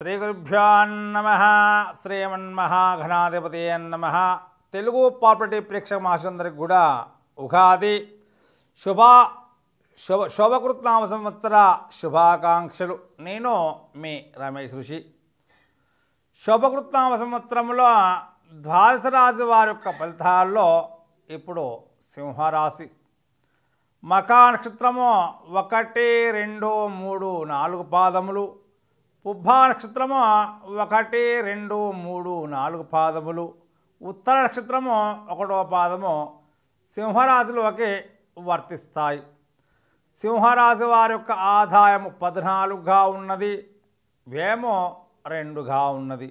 శ్రీగురుభ్యాన్నమ శ్రీమన్మహాఘనాధిపతి అన్నమ Telugu property ప్రేక్షక మహాశందరికి కూడా ఉగాది శుభ శుభ శుభకృత్నామ సంవత్సర శుభాకాంక్షలు నేను మీ రమేష్ ఋషి శుభకృత్నామ సంవత్సరంలో ద్వాదశ రాశి వారి యొక్క ఫలితాల్లో ఇప్పుడు సింహరాశి మకా నక్షత్రము ఒకటి రెండు మూడు నాలుగు పాదములు ఉబ్బా నక్షత్రము ఒకటి రెండు మూడు నాలుగు పాదములు ఉత్తర నక్షత్రము ఒకటో పాదము సింహరాశిలోకి వర్తిస్తాయి సింహరాశి వారి యొక్క ఆదాయము పద్నాలుగుగా ఉన్నది వేమో రెండుగా ఉన్నది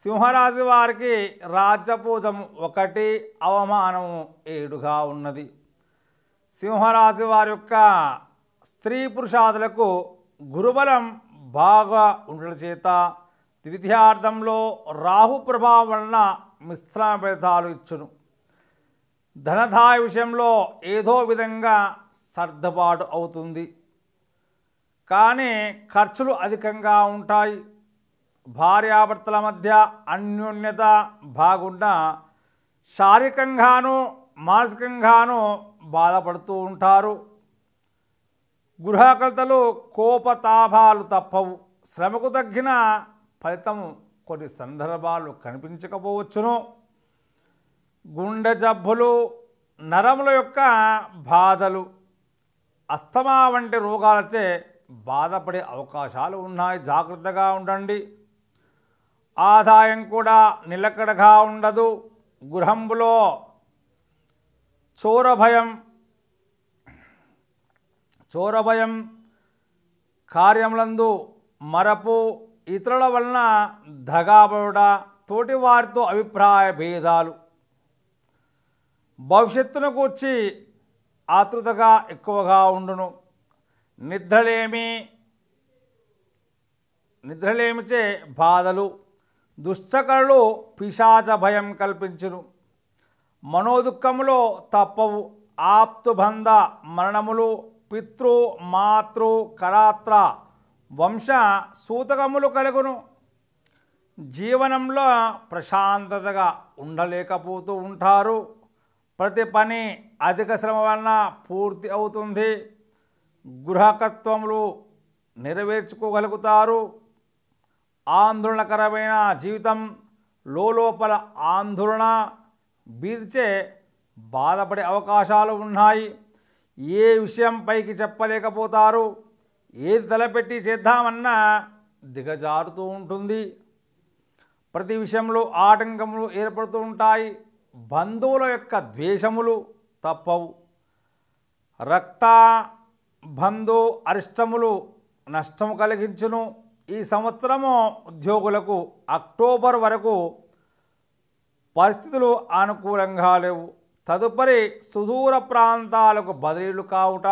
సింహరాశి వారికి రాజ్యపూజం ఒకటి అవమానము ఏడుగా ఉన్నది సింహరాశి వారి యొక్క స్త్రీ పురుషాదులకు గురుబలం బాగా ఉండడం చేత ద్వితీయార్థంలో రాహు ప్రభావం వలన మిశ్రమ ఫలితాలు ఇచ్చును ధనధాయ విషయంలో ఏదో విధంగా సర్దుబాటు అవుతుంది కానీ ఖర్చులు అధికంగా ఉంటాయి భార్యాభర్తల మధ్య అన్యోన్యత బాగుండా శారీరకంగానూ మానసికంగానూ బాధపడుతూ ఉంటారు గృహకలతలు కోపతాభాలు తప్పవు శ్రమకు తగ్గిన ఫలితం కొన్ని సందర్భాలు కనిపించకపోవచ్చును గుండె జబ్బులు నరముల యొక్క బాధలు అస్తమా వంటి రోగాలచే బాధపడే అవకాశాలు ఉన్నాయి జాగ్రత్తగా ఉండండి ఆదాయం కూడా నిలకడగా ఉండదు గృహంలో చోర భయం చోరభయం కార్యములందు మరపు ఇతరుల వలన దగాబడ తోటి వారితో అభిప్రాయ భేదాలు భవిష్యత్తును కూర్చి ఆతృతగా ఎక్కువగా ఉండును నిద్రలేమి నిద్రలేమిచే బాధలు దుష్టకరులు పిశాచ భయం కల్పించును మనోదుఖములో తప్పవు ఆప్తుబంధ మరణములు పితృ మాతృ కళాత్ర వంశ సూతకములు కలుగును జీవనంలో ప్రశాంతతగా ఉండలేకపోతూ ఉంటారు ప్రతి పని అధిక శ్రమ వలన పూర్తి అవుతుంది గృహకత్వములు నెరవేర్చుకోగలుగుతారు ఆందోళనకరమైన జీవితం లోపల ఆందోళన బీర్చే బాధపడే అవకాశాలు ఉన్నాయి ఏ విషయం పైకి చెప్పలేకపోతారు ఏది తలపెట్టి చేద్దామన్నా దిగజారుతూ ఉంటుంది ప్రతి విషయంలో ఆటంకములు ఏర్పడుతూ ఉంటాయి బంధువుల యొక్క ద్వేషములు తప్పవు రక్త బంధు అరిష్టములు నష్టము కలిగించును ఈ సంవత్సరము ఉద్యోగులకు అక్టోబర్ వరకు పరిస్థితులు అనుకూలంగా లేవు తదుపరి సుదూర ప్రాంతాలకు బదిలీలు కావుట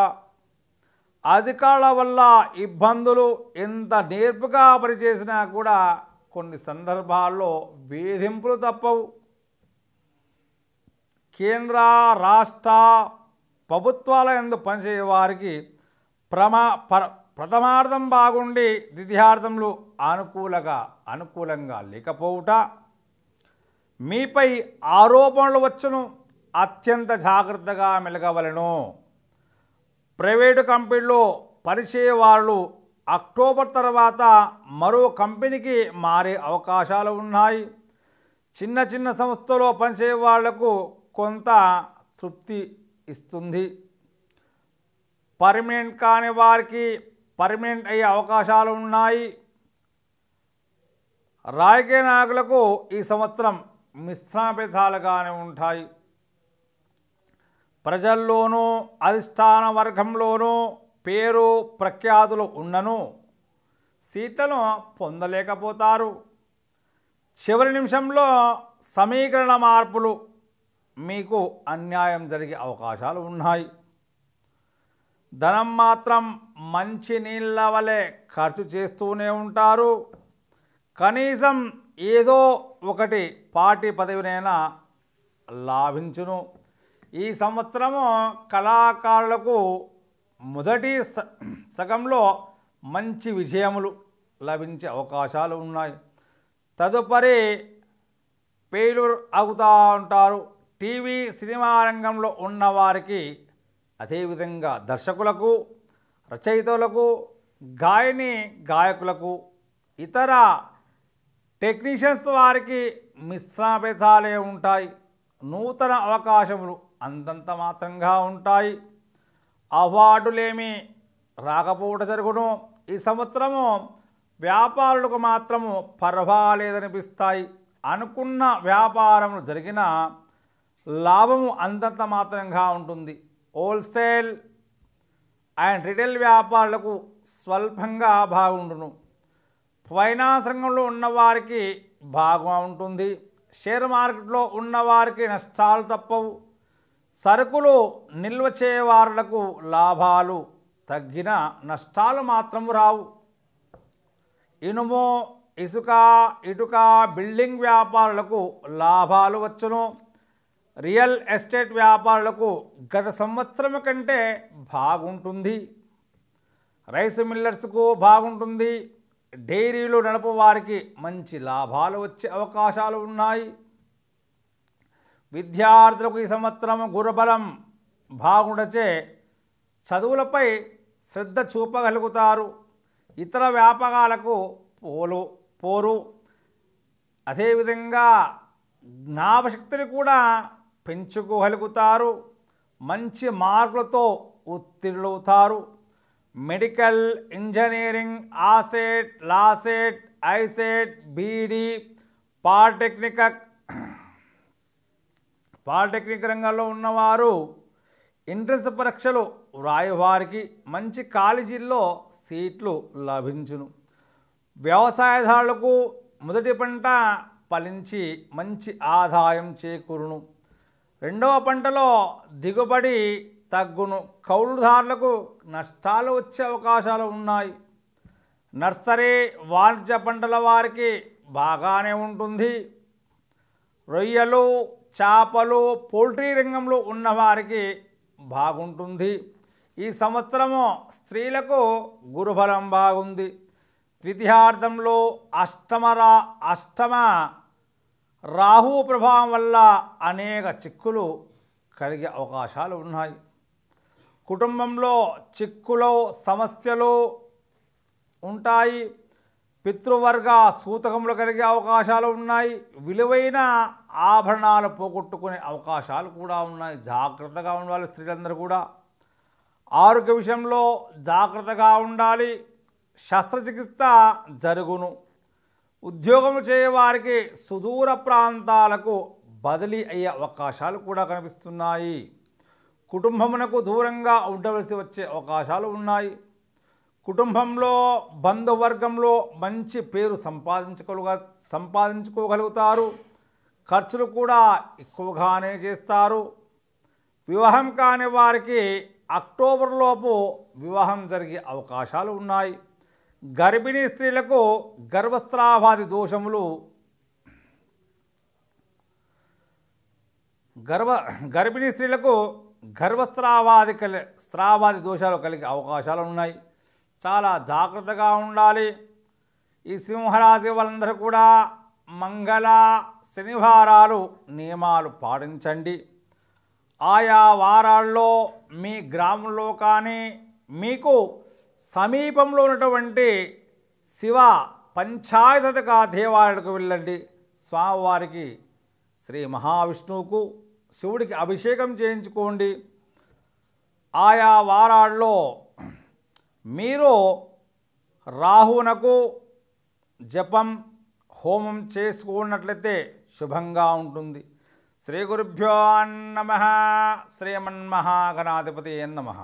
అధికారుల వల్ల ఇబ్బందులు ఎంత నేర్పుగా పనిచేసినా కూడా కొన్ని సందర్భాల్లో వేధింపులు తప్పవు కేంద్ర రాష్ట్ర ప్రభుత్వాల ఎందు పనిచేయ వారికి ప్రమా పర ప్రథమార్థం బాగుండి ద్వితీయార్థంలో అనుకూలగా అనుకూలంగా లేకపోవుట మీపై ఆరోపణలు వచ్చును అత్యంత జాగ్రత్తగా మెలగవలను ప్రైవేటు కంపెనీలో పనిచేయ వాళ్ళు అక్టోబర్ తర్వాత మరో కంపెనీకి మారే అవకాశాలు ఉన్నాయి చిన్న చిన్న సంస్థలో పనిచేయ వాళ్లకు కొంత తృప్తి ఇస్తుంది పర్మనెంట్ కాని వారికి పర్మనెంట్ అయ్యే అవకాశాలు ఉన్నాయి రాజకీయ నాయకులకు ఈ సంవత్సరం మిశ్రమ ఫలితాలుగానే ఉంటాయి ప్రజల్లోనూ అధిష్టాన వర్గంలోనూ పేరు ప్రఖ్యాతులు ఉండను సీట్లను పొందలేకపోతారు చివరి నిమిషంలో సమీకరణ మార్పులు మీకు అన్యాయం జరిగే అవకాశాలు ఉన్నాయి ధనం మాత్రం మంచి నీళ్ళ వలె ఖర్చు చేస్తూనే ఉంటారు కనీసం ఏదో ఒకటి పార్టీ పదవినైనా లాభించును ఈ సంవత్సరము కళాకారులకు మొదటి సగంలో మంచి విజయములు లభించే అవకాశాలు ఉన్నాయి తదుపరి పేలు అవుతూ ఉంటారు టీవీ సినిమా రంగంలో ఉన్నవారికి అదేవిధంగా దర్శకులకు రచయితలకు గాయని గాయకులకు ఇతర టెక్నీషియన్స్ వారికి మిశ్రమ ఉంటాయి నూతన అవకాశములు అంతంత మాత్రంగా ఉంటాయి అవార్డులేమి రాకపోవట జరుగును ఈ సంవత్సరము వ్యాపారులకు మాత్రము పర్వాలేదనిపిస్తాయి అనుకున్న వ్యాపారములు జరిగిన లాభము అంతంత మాత్రంగా ఉంటుంది హోల్సేల్ అండ్ రిటైల్ వ్యాపారులకు స్వల్పంగా బాగుండును ఫైనాన్స్ రంగంలో ఉన్నవారికి బాగా ఉంటుంది షేర్ మార్కెట్లో ఉన్నవారికి నష్టాలు తప్పవు సరుకులు నిల్వ చేయవారులకు లాభాలు తగ్గిన నష్టాలు మాత్రం రావు ఇనుము ఇసుక ఇటుక బిల్డింగ్ వ్యాపారులకు లాభాలు వచ్చును రియల్ ఎస్టేట్ వ్యాపారులకు గత సంవత్సరం కంటే బాగుంటుంది రైస్ మిల్లర్స్కు బాగుంటుంది డైరీలు నడపవారికి మంచి లాభాలు వచ్చే అవకాశాలు ఉన్నాయి విద్యార్థులకు ఈ సంవత్సరం గురుబలం బాగుండచే చదువులపై శ్రద్ధ చూపగలుగుతారు ఇతర వ్యాపకాలకు పోలు పోరు అదేవిధంగా జ్ఞాపశక్తిని కూడా పెంచుకోగలుగుతారు మంచి మార్కులతో ఉత్తీర్ణులవుతారు మెడికల్ ఇంజనీరింగ్ ఆసెట్ లాసెట్ ఐసెట్ బీడీ పాలిటెక్నిక్ పాలిటెక్నిక్ రంగంలో ఉన్నవారు ఎంట్రన్స్ పరీక్షలు వ్రాయవారికి మంచి కాలేజీల్లో సీట్లు లభించును వ్యవసాయదారులకు మొదటి పంట ఫలించి మంచి ఆదాయం చేకూరును రెండవ పంటలో దిగుబడి తగ్గును కౌలుదారులకు నష్టాలు వచ్చే అవకాశాలు ఉన్నాయి నర్సరీ వాణిజ్య పంటల వారికి బాగానే ఉంటుంది రొయ్యలు చేపలు పౌల్ట్రీ రంగంలో ఉన్నవారికి బాగుంటుంది ఈ సంవత్సరము స్త్రీలకు గురుబలం బాగుంది ద్వితీయార్థంలో అష్టమరా అష్టమ రాహు ప్రభావం వల్ల అనేక చిక్కులు కలిగే అవకాశాలు ఉన్నాయి కుటుంబంలో చిక్కులు సమస్యలు ఉంటాయి పితృవర్గ సూతకములు కలిగే అవకాశాలు ఉన్నాయి విలువైన ఆభరణాలు పోగొట్టుకునే అవకాశాలు కూడా ఉన్నాయి జాగ్రత్తగా ఉండాలి స్త్రీలందరూ కూడా ఆరోగ్య విషయంలో జాగ్రత్తగా ఉండాలి శస్త్రచికిత్స జరుగును ఉద్యోగం చేయవారికి సుదూర ప్రాంతాలకు బదిలీ అయ్యే అవకాశాలు కూడా కనిపిస్తున్నాయి కుటుంబమునకు దూరంగా ఉండవలసి వచ్చే అవకాశాలు ఉన్నాయి కుటుంబంలో బంధువర్గంలో మంచి పేరు సంపాదించుకోగలుగా సంపాదించుకోగలుగుతారు ఖర్చులు కూడా ఎక్కువగానే చేస్తారు వివాహం కాని వారికి అక్టోబర్లోపు వివాహం జరిగే అవకాశాలు ఉన్నాయి గర్భిణీ స్త్రీలకు గర్భస్రావాది దోషములు గర్భ గర్భిణీ స్త్రీలకు గర్భస్రావాది కలి స్రావాది దోషాలు కలిగే అవకాశాలు ఉన్నాయి చాలా జాగ్రత్తగా ఉండాలి ఈ సింహరాశి వాళ్ళందరూ కూడా మంగళ శనివారాలు నియమాలు పాటించండి ఆయా వారాల్లో మీ గ్రామంలో కానీ మీకు సమీపంలో ఉన్నటువంటి శివ పంచాయతగా దేవాలయాలకు వెళ్ళండి స్వామివారికి శ్రీ మహావిష్ణువుకు శివుడికి అభిషేకం చేయించుకోండి ఆయా వారాల్లో మీరు రాహువునకు జపం హోమం చేసుకున్నట్లయితే శుభంగా ఉంటుంది శ్రీ గురుభ్యో నమ శ్రీమన్మహాగణాధిపతి నమ